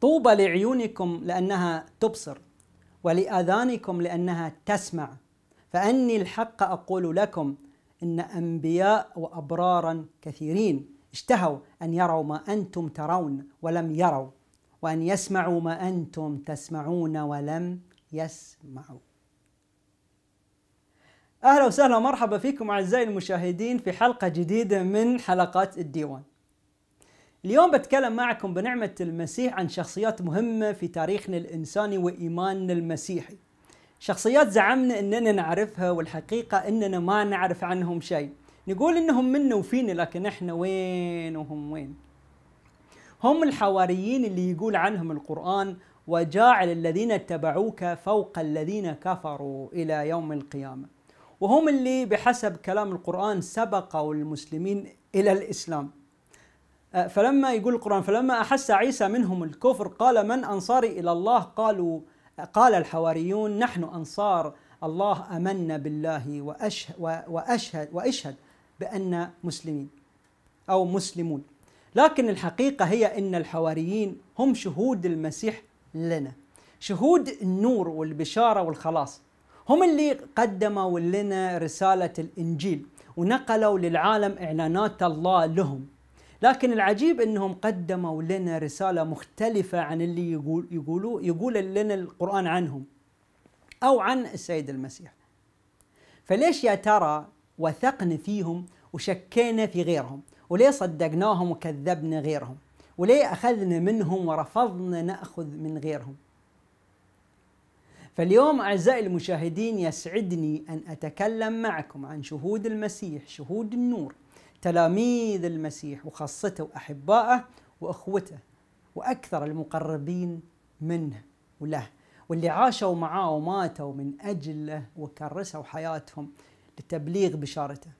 طوبى لعيونكم لأنها تبصر ولآذانكم لأنها تسمع فأني الحق أقول لكم إن أنبياء وأبرارا كثيرين اشتهوا أن يروا ما أنتم ترون ولم يروا وأن يسمعوا ما أنتم تسمعون ولم يسمعوا أهلا وسهلا ومرحبا فيكم أعزائي المشاهدين في حلقة جديدة من حلقات الديوان اليوم بتكلم معكم بنعمة المسيح عن شخصيات مهمة في تاريخنا الإنساني وإيماننا المسيحي شخصيات زعمنا أننا نعرفها والحقيقة أننا ما نعرف عنهم شيء نقول أنهم منا وفينا لكن إحنا وين وهم وين هم الحواريين اللي يقول عنهم القرآن وجاعل الذين اتبعوك فوق الذين كفروا إلى يوم القيامة وهم اللي بحسب كلام القرآن سبقوا المسلمين إلى الإسلام أه، فلما يقول القرآن فلما أحس عيسى منهم الكفر قال من أنصاري إلى الله قالوا قال الحواريون نحن أنصار الله أمنا بالله وأشهد, وأشهد, وأشهد بأن مسلمين أو مسلمون لكن الحقيقة هي أن الحواريين هم شهود المسيح لنا شهود النور والبشارة والخلاص هم اللي قدموا لنا رسالة الإنجيل ونقلوا للعالم إعلانات الله لهم لكن العجيب انهم قدموا لنا رساله مختلفه عن اللي يقول يقولوا يقول لنا القران عنهم او عن السيد المسيح فليش يا ترى وثقنا فيهم وشكينا في غيرهم وليه صدقناهم وكذبنا غيرهم وليه اخذنا منهم ورفضنا ناخذ من غيرهم فاليوم أعزائي المشاهدين يسعدني أن أتكلم معكم عن شهود المسيح شهود النور تلاميذ المسيح وخاصته وأحبائه وأخوته وأكثر المقربين منه وله واللي عاشوا معاه وماتوا من أجله وكرسوا حياتهم لتبليغ بشارته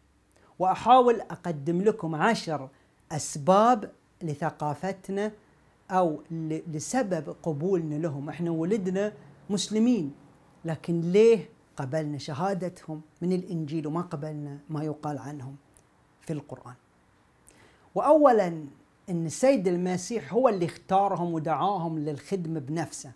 وأحاول أقدم لكم عشر أسباب لثقافتنا أو لسبب قبولنا لهم إحنا ولدنا مسلمين لكن ليه قبلنا شهادتهم من الإنجيل وما قبلنا ما يقال عنهم في القرآن وأولا أن السيد المسيح هو اللي اختارهم ودعاهم للخدمة بنفسه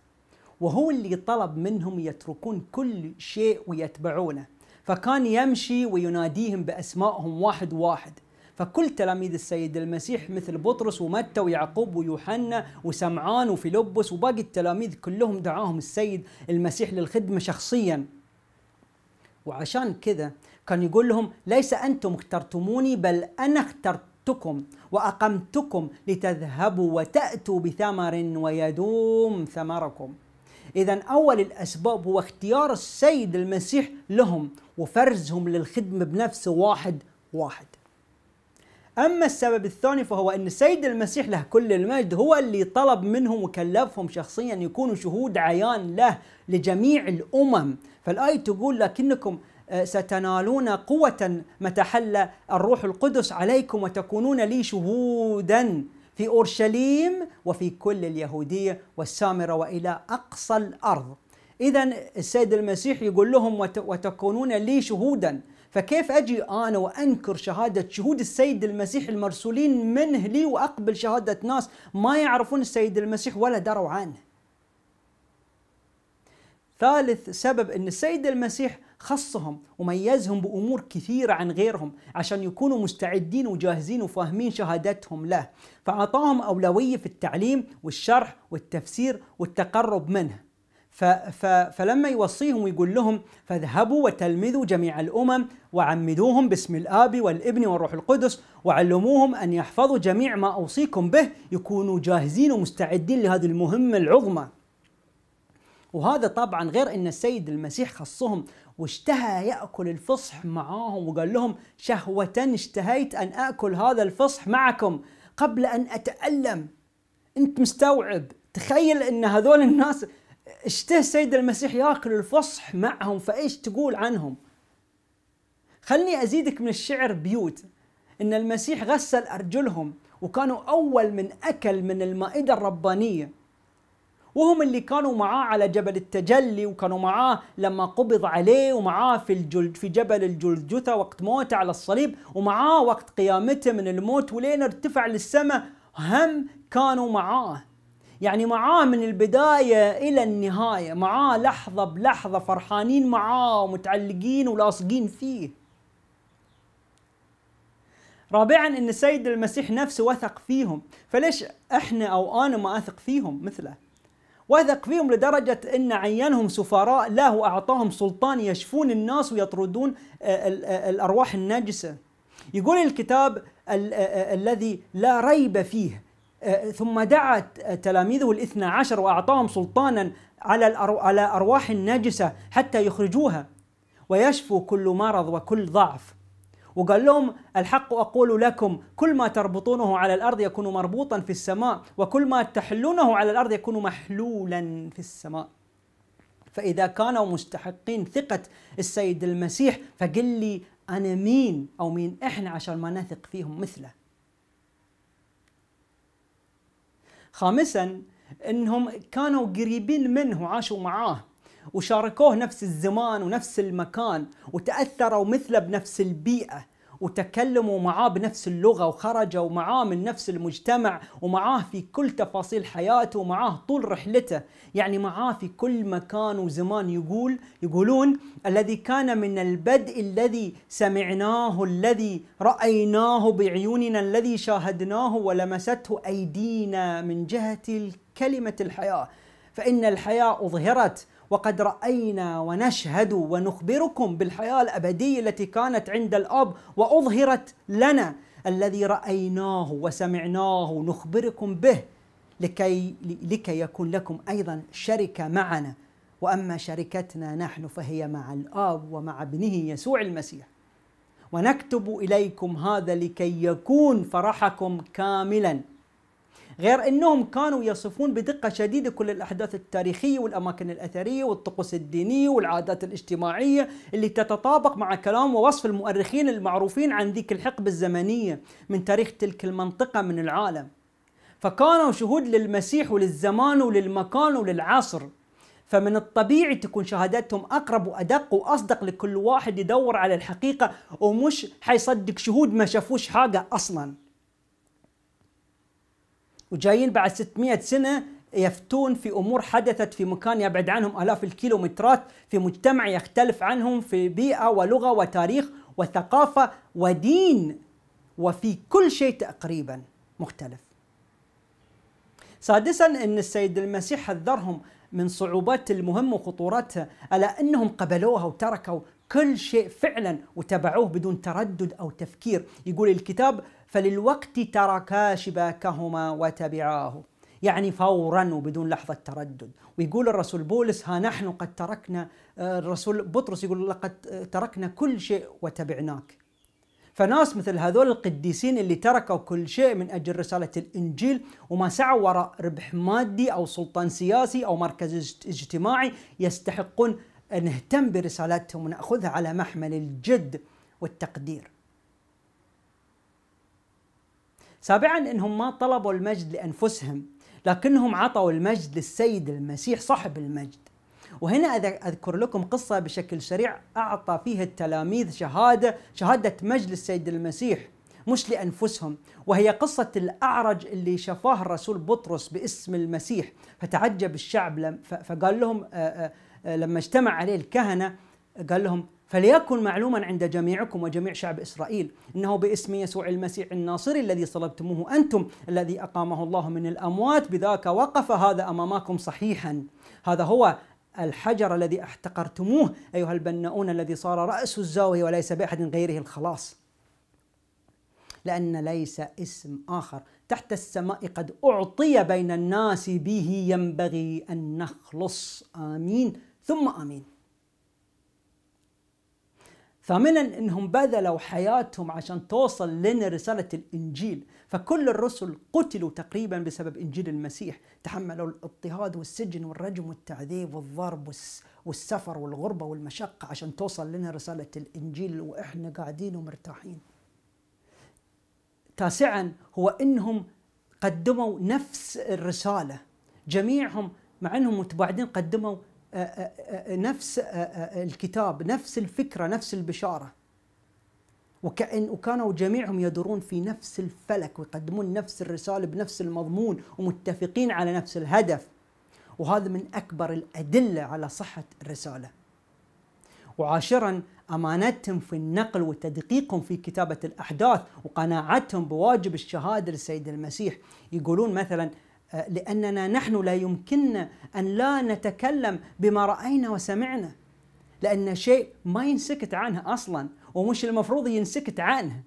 وهو اللي طلب منهم يتركون كل شيء ويتبعونه فكان يمشي ويناديهم بأسمائهم واحد واحد فكل تلاميذ السيد المسيح مثل بطرس ومتى ويعقوب ويوحنا وسمعان وفيلبس وباقي التلاميذ كلهم دعاهم السيد المسيح للخدمة شخصيا وعشان كذا كان يقول لهم ليس أنتم اخترتموني بل أنا اخترتكم وأقمتكم لتذهبوا وتأتوا بثمر ويدوم ثمركم إذا أول الأسباب هو اختيار السيد المسيح لهم وفرزهم للخدمة بنفسه واحد واحد أما السبب الثاني فهو أن السيد المسيح له كل المجد هو اللي طلب منهم وكلفهم شخصيا يكونوا شهود عيان له لجميع الأمم فالآية تقول لكنكم أه، ستنالون قوة متى حل الروح القدس عليكم وتكونون لي شهودا في اورشليم وفي كل اليهوديه والسامره والى اقصى الارض. اذا السيد المسيح يقول لهم وتكونون لي شهودا، فكيف اجي انا وانكر شهاده شهود السيد المسيح المرسولين منه لي واقبل شهاده ناس ما يعرفون السيد المسيح ولا دروا عنه. ثالث سبب ان السيد المسيح خصهم وميزهم بأمور كثيرة عن غيرهم عشان يكونوا مستعدين وجاهزين وفاهمين شهادتهم له فأعطاهم أولوية في التعليم والشرح والتفسير والتقرب منه فلما يوصيهم ويقول لهم فاذهبوا وتلمذوا جميع الامم وعمدوهم باسم الاب والابن والروح القدس وعلموهم ان يحفظوا جميع ما اوصيكم به يكونوا جاهزين ومستعدين لهذه المهمه العظمى. وهذا طبعا غير ان السيد المسيح خصهم واشتهى يأكل الفصح معاهم وقال لهم شهوة اشتهيت أن آكل هذا الفصح معكم قبل أن أتألم أنت مستوعب تخيل أن هذول الناس اشتهى السيد المسيح ياكل الفصح معهم فايش تقول عنهم خلني ازيدك من الشعر بيوت ان المسيح غسل ارجلهم وكانوا اول من اكل من المائده الربانيه وهم اللي كانوا معاه على جبل التجلي وكانوا معاه لما قبض عليه ومعاه في الجلد في جبل الجلجثة وقت موته على الصليب ومعاه وقت قيامته من الموت ولين ارتفع للسماء هم كانوا معاه يعني معاه من البداية إلى النهاية معاه لحظة بلحظة فرحانين معاه ومتعلقين ولاصقين فيه رابعا أن السيد المسيح نفسه وثق فيهم فليش إحنا أو أنا ما أثق فيهم مثله وثق فيهم لدرجة أن عينهم سفراء له أعطاهم سلطان يشفون الناس ويطردون آه، آه، الأرواح الناجسة يقول الكتاب آه، الذي لا ريب فيه ثم دعا تلاميذه الاثنى عشر وأعطاهم سلطانا على على أرواح الناجسة حتى يخرجوها ويشفوا كل مرض وكل ضعف وقال لهم الحق أقول لكم كل ما تربطونه على الأرض يكون مربوطا في السماء وكل ما تحلونه على الأرض يكون محلولا في السماء فإذا كانوا مستحقين ثقة السيد المسيح فقل لي أنا مين أو مين إحنا عشان ما نثق فيهم مثله خامسا أنهم كانوا قريبين منه وعاشوا معاه وشاركوه نفس الزمان ونفس المكان وتأثروا مثله بنفس البيئة وتكلموا معاه بنفس اللغة وخرجوا معاه من نفس المجتمع ومعاه في كل تفاصيل حياته ومعاه طول رحلته يعني معاه في كل مكان وزمان يقول يقولون الذي كان من البدء الذي سمعناه الذي رأيناه بعيوننا الذي شاهدناه ولمسته أيدينا من جهة كلمة الحياة فإن الحياة أظهرت وقد رأينا ونشهد ونخبركم بالحياة الأبدية التي كانت عند الأب وأظهرت لنا الذي رأيناه وسمعناه نخبركم به لكي لكي يكون لكم أيضا شركة معنا وأما شركتنا نحن فهي مع الآب ومع ابنه يسوع المسيح ونكتب إليكم هذا لكي يكون فرحكم كاملا غير أنهم كانوا يصفون بدقة شديدة كل الأحداث التاريخية والأماكن الأثرية والطقوس الدينية والعادات الاجتماعية اللي تتطابق مع كلام ووصف المؤرخين المعروفين عن ذيك الحقبة الزمنية من تاريخ تلك المنطقة من العالم فكانوا شهود للمسيح وللزمان وللمكان وللعصر فمن الطبيعي تكون شهاداتهم اقرب وادق واصدق لكل واحد يدور على الحقيقه ومش حيصدق شهود ما شافوش حاجه اصلا وجايين بعد 600 سنة يفتون في امور حدثت في مكان يبعد عنهم الاف الكيلومترات في مجتمع يختلف عنهم في بيئه ولغه وتاريخ وثقافه ودين وفي كل شيء تقريبا مختلف. سادسا ان السيد المسيح حذرهم من صعوبات المهمه وخطورتها على انهم قبلوها وتركوا كل شيء فعلا وتبعوه بدون تردد أو تفكير يقول الكتاب فللوقت تركا شباكهما وتبعاه يعني فورا وبدون لحظة تردد ويقول الرسول بولس ها نحن قد تركنا آه، الرسول بطرس يقول لقد تركنا كل شيء وتبعناك فناس مثل هذول القديسين اللي تركوا كل شيء من أجل رسالة الإنجيل وما سعوا وراء ربح مادي أو سلطان سياسي أو مركز اجتماعي يستحقون نهتم برسالتهم وناخذها على محمل الجد والتقدير. سابعا انهم ما طلبوا المجد لانفسهم لكنهم عطوا المجد للسيد المسيح صاحب المجد. وهنا اذكر لكم قصه بشكل سريع اعطى فيها التلاميذ شهاده شهاده مجد للسيد المسيح مش لانفسهم وهي قصه الاعرج اللي شفاه الرسول بطرس باسم المسيح فتعجب الشعب فقال لهم آآ آآ آه، لما اجتمع عليه الكهنه قال لهم فليكن معلوما عند جميعكم وجميع شعب اسرائيل انه باسم يسوع المسيح الناصري الذي صلبتموه انتم الذي اقامه الله من الاموات بذاك وقف هذا امامكم صحيحا هذا هو الحجر الذي احتقرتموه ايها البناؤون الذي صار راس الزاويه وليس باحد غيره الخلاص لان ليس اسم اخر تحت السماء قد اعطي بين الناس به ينبغي ان نخلص امين ثم امين ثامنا انهم بذلوا حياتهم عشان توصل لنا رساله الانجيل، فكل الرسل قتلوا تقريبا بسبب انجيل المسيح، تحملوا الاضطهاد والسجن والرجم والتعذيب والضرب والسفر والغربه والمشقه عشان توصل لنا رساله الانجيل واحنا قاعدين ومرتاحين. تاسعا هو انهم قدموا نفس الرساله، جميعهم مع انهم متباعدين قدموا نفس آه، آه، الكتاب نفس الفكرة نفس البشارة وكأن وكانوا جميعهم يدورون في نفس الفلك ويقدمون نفس الرسالة بنفس المضمون ومتفقين على نفس الهدف وهذا من أكبر الأدلة على صحة الرسالة وعاشرا أمانتهم في النقل وتدقيقهم في كتابة الأحداث وقناعتهم بواجب الشهادة للسيد المسيح يقولون مثلا آه، لأننا نحن لا يمكننا أن لا نتكلم بما رأينا وسمعنا لأن شيء ما ينسكت عنه أصلا ومش المفروض ينسكت عنه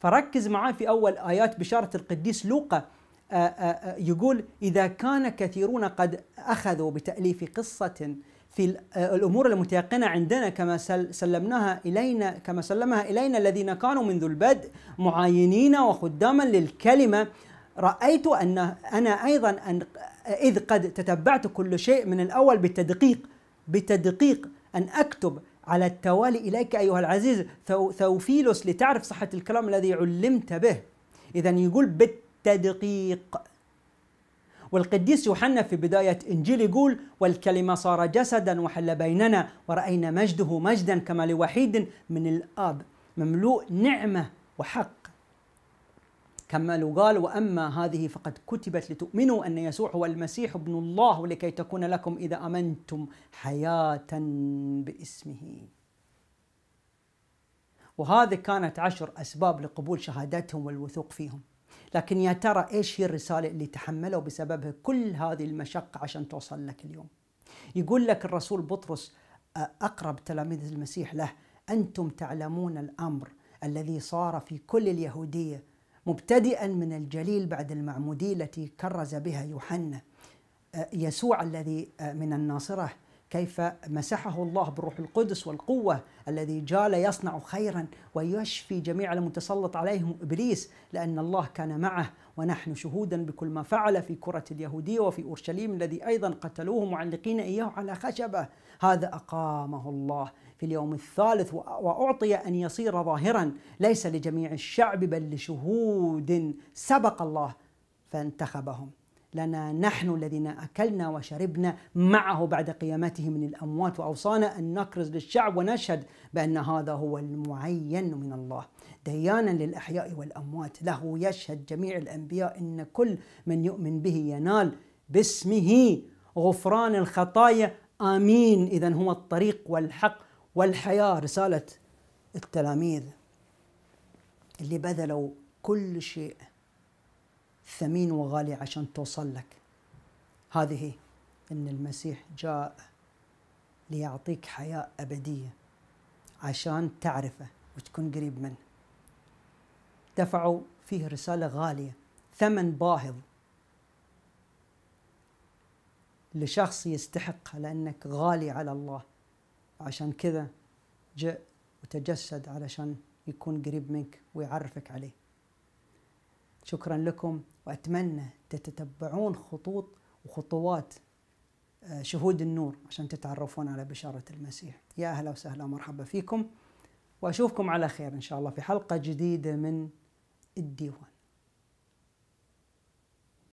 فركز معي في أول آيات بشارة القديس لوقا آه، آه، يقول إذا كان كثيرون قد أخذوا بتأليف قصة في الأمور المتيقنة عندنا كما سلمناها إلينا كما سلمها إلينا الذين كانوا منذ البدء معاينين وخداما للكلمة رأيت أن أنا أيضا أن إذ قد تتبعت كل شيء من الأول بتدقيق بتدقيق أن أكتب على التوالي إليك أيها العزيز ثوفيلوس لتعرف صحة الكلام الذي علمت به إذا يقول بالتدقيق والقديس يوحنا في بداية إنجيل يقول والكلمة صار جسدا وحل بيننا ورأينا مجده مجدا كما لوحيد من الآب مملوء نعمة وحق كمل وقال وأما هذه فقد كتبت لتؤمنوا أن يسوع هو المسيح ابن الله ولكي تكون لكم إذا أمنتم حياة باسمه وهذه كانت عشر أسباب لقبول شهادتهم والوثوق فيهم لكن يا ترى إيش هي الرسالة اللي تحملوا بسببها كل هذه المشقة عشان توصل لك اليوم يقول لك الرسول بطرس أقرب تلاميذ المسيح له أنتم تعلمون الأمر الذي صار في كل اليهودية مبتدئا من الجليل بعد المعمودية التي كرز بها يوحنا آه، يسوع الذي آه، من الناصرة كيف مسحه الله بالروح القدس والقوة الذي جال يصنع خيرا ويشفي جميع المتسلط عليهم إبليس لأن الله كان معه ونحن شهودا بكل ما فعل في كرة اليهودية وفي أورشليم الذي أيضا قتلوه معلقين إياه على خشبة هذا أقامه الله في اليوم الثالث وأعطي أن يصير ظاهرا ليس لجميع الشعب بل لشهود سبق الله فانتخبهم لنا نحن الذين أكلنا وشربنا معه بعد قيامته من الأموات وأوصانا أن نكرز للشعب ونشهد بأن هذا هو المعين من الله ديانا للأحياء والأموات له يشهد جميع الأنبياء أن كل من يؤمن به ينال باسمه غفران الخطايا آمين إذا هو الطريق والحق والحياة رسالة التلاميذ اللي بذلوا كل شيء ثمين وغالي عشان توصل لك هذه ان المسيح جاء ليعطيك حياة أبدية عشان تعرفه وتكون قريب منه دفعوا فيه رسالة غالية ثمن باهظ لشخص يستحقها لأنك غالي على الله عشان كذا جاء وتجسد علشان يكون قريب منك ويعرفك عليه شكرا لكم وأتمنى تتتبعون خطوط وخطوات آه، شهود النور عشان تتعرفون على بشارة المسيح يا أهلا وسهلا ومرحبا فيكم وأشوفكم على خير إن شاء الله في حلقة جديدة من الديوان